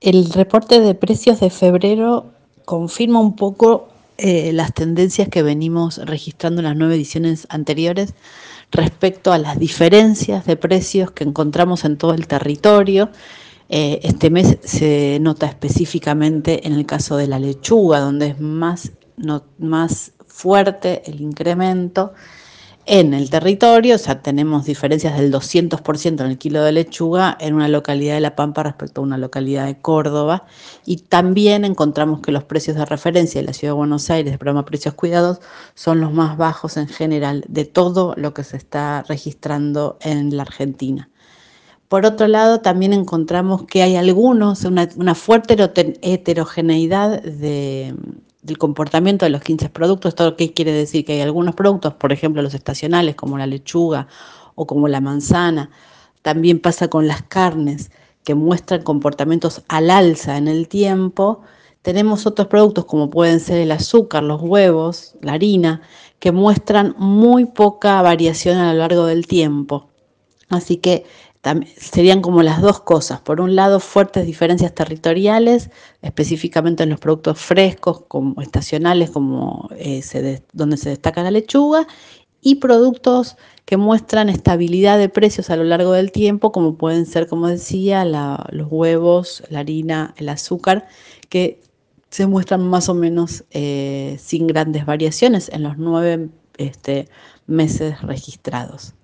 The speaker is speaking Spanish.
El reporte de precios de febrero confirma un poco eh, las tendencias que venimos registrando en las nueve ediciones anteriores respecto a las diferencias de precios que encontramos en todo el territorio. Eh, este mes se nota específicamente en el caso de la lechuga, donde es más, no, más fuerte el incremento en el territorio, o sea, tenemos diferencias del 200% en el kilo de lechuga en una localidad de La Pampa respecto a una localidad de Córdoba, y también encontramos que los precios de referencia de la Ciudad de Buenos Aires, de programa Precios Cuidados, son los más bajos en general de todo lo que se está registrando en la Argentina. Por otro lado, también encontramos que hay algunos, una fuerte heterogeneidad de, el comportamiento de los 15 productos, ¿esto qué quiere decir? Que hay algunos productos, por ejemplo los estacionales, como la lechuga o como la manzana, también pasa con las carnes, que muestran comportamientos al alza en el tiempo. Tenemos otros productos como pueden ser el azúcar, los huevos, la harina, que muestran muy poca variación a lo largo del tiempo. Así que serían como las dos cosas. Por un lado, fuertes diferencias territoriales, específicamente en los productos frescos, como estacionales, como eh, donde se destaca la lechuga, y productos que muestran estabilidad de precios a lo largo del tiempo, como pueden ser, como decía, los huevos, la harina, el azúcar, que se muestran más o menos eh, sin grandes variaciones en los nueve este, meses registrados.